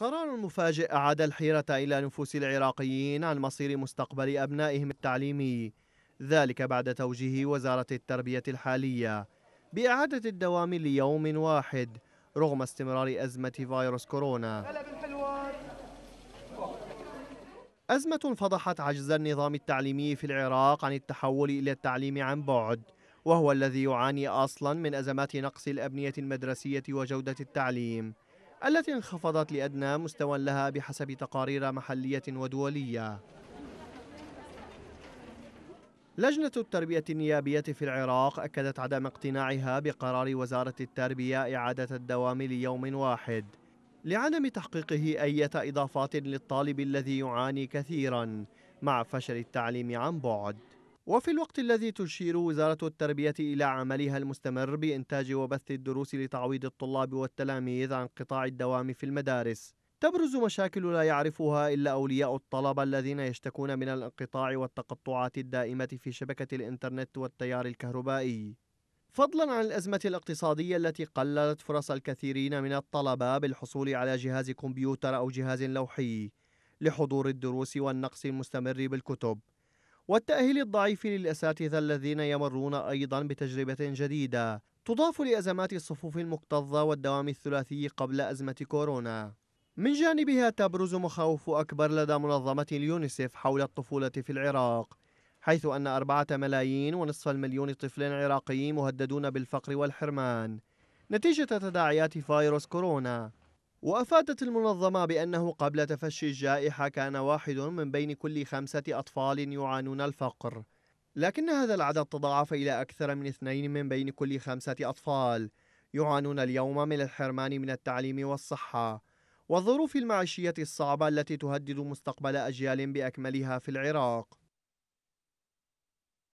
قرار مفاجئ أعاد الحيرة إلى نفوس العراقيين عن مصير مستقبل أبنائهم التعليمي ذلك بعد توجيه وزارة التربية الحالية بإعادة الدوام ليوم واحد رغم استمرار أزمة فيروس كورونا أزمة فضحت عجز النظام التعليمي في العراق عن التحول إلى التعليم عن بعد وهو الذي يعاني أصلا من أزمات نقص الأبنية المدرسية وجودة التعليم التي انخفضت لأدنى مستوى لها بحسب تقارير محلية ودولية لجنة التربية النيابية في العراق أكدت عدم اقتناعها بقرار وزارة التربية إعادة الدوام ليوم واحد لعدم تحقيقه أي إضافات للطالب الذي يعاني كثيرا مع فشل التعليم عن بعد وفي الوقت الذي تشير وزارة التربية إلى عملها المستمر بإنتاج وبث الدروس لتعويض الطلاب والتلاميذ عن قطاع الدوام في المدارس تبرز مشاكل لا يعرفها إلا أولياء الطلبة الذين يشتكون من الانقطاع والتقطعات الدائمة في شبكة الإنترنت والتيار الكهربائي فضلا عن الأزمة الاقتصادية التي قللت فرص الكثيرين من الطلبة بالحصول على جهاز كمبيوتر أو جهاز لوحي لحضور الدروس والنقص المستمر بالكتب والتأهيل الضعيف للأساتذة الذين يمرون أيضا بتجربة جديدة تضاف لأزمات الصفوف المكتظة والدوام الثلاثي قبل أزمة كورونا من جانبها تبرز مخاوف أكبر لدى منظمة اليونيسف حول الطفولة في العراق حيث أن أربعة ملايين ونصف المليون طفل عراقي مهددون بالفقر والحرمان نتيجة تداعيات فيروس كورونا وأفادت المنظمة بأنه قبل تفشي الجائحة كان واحد من بين كل خمسة أطفال يعانون الفقر لكن هذا العدد تضاعف إلى أكثر من اثنين من بين كل خمسة أطفال يعانون اليوم من الحرمان من التعليم والصحة والظروف المعيشية الصعبة التي تهدد مستقبل أجيال بأكملها في العراق